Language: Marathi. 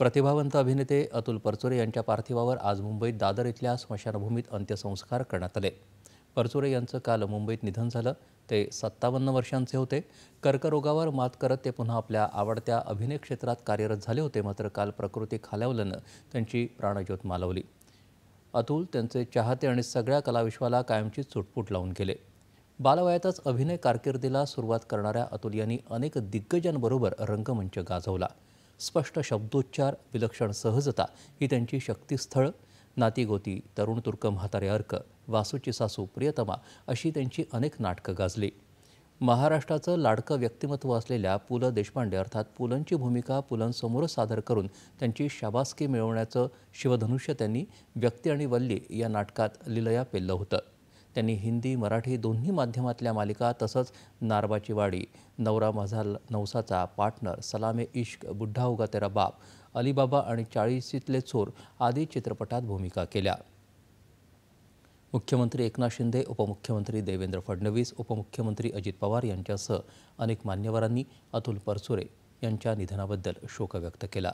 प्रतिभावंत अभिनेते अतुल परचुरे यांच्या पार्थिवावर आज मुंबईत दादर इथल्या स्मशानभूमीत अंत्यसंस्कार करण्यात आले परचुरे यांचं काल मुंबईत निधन झालं ते सत्तावन्न वर्षांचे होते कर्करोगावर मात करत ते पुन्हा आपल्या आवडत्या अभिनय क्षेत्रात कार्यरत झाले होते मात्र काल प्रकृती खालावल्यानं त्यांची प्राणज्योत मालवली अतुल त्यांचे चाहते आणि सगळ्या कलाविश्वाला कायमची चुटपूट लावून गेले बालवयातच अभिनय कारकिर्दीला सुरुवात करणाऱ्या अतुल यांनी अनेक दिग्गजांबरोबर रंगमंच गाजवला स्पष्ट शब्दोच्चार विलक्षण सहजता ही त्यांची शक्तीस्थळं नातीगोती तरुण तुर्क म्हातारे अर्क वासूची सासू प्रियतमा अशी त्यांची अनेक नाटकं गाजली महाराष्ट्राचं लाडकं व्यक्तिमत्व असलेल्या पु ल देशपांडे अर्थात पुलंची भूमिका पुलंसमोर सादर करून त्यांची शाबासकी मिळवण्याचं शिवधनुष्य त्यांनी व्यक्ती आणि वल्ली या नाटकात लिलया पेललं होतं त्यांनी हिंदी मराठी दोन्ही माध्यमातल्या मालिका तसंच नारबाची वाडी नवरा माझा नवसाचा पार्टनर सलामे इश्क बुड्ढा उगा तेरा बाप अलीबाबा आणि चाळीसीतले चोर आदी चित्रपटात भूमिका केल्या मुख्यमंत्री एकनाथ शिंदे उपमुख्यमंत्री देवेंद्र फडणवीस उपमुख्यमंत्री अजित पवार यांच्यासह अनेक मान्यवरांनी अतुल परसुरे यांच्या निधनाबद्दल शोक व्यक्त केला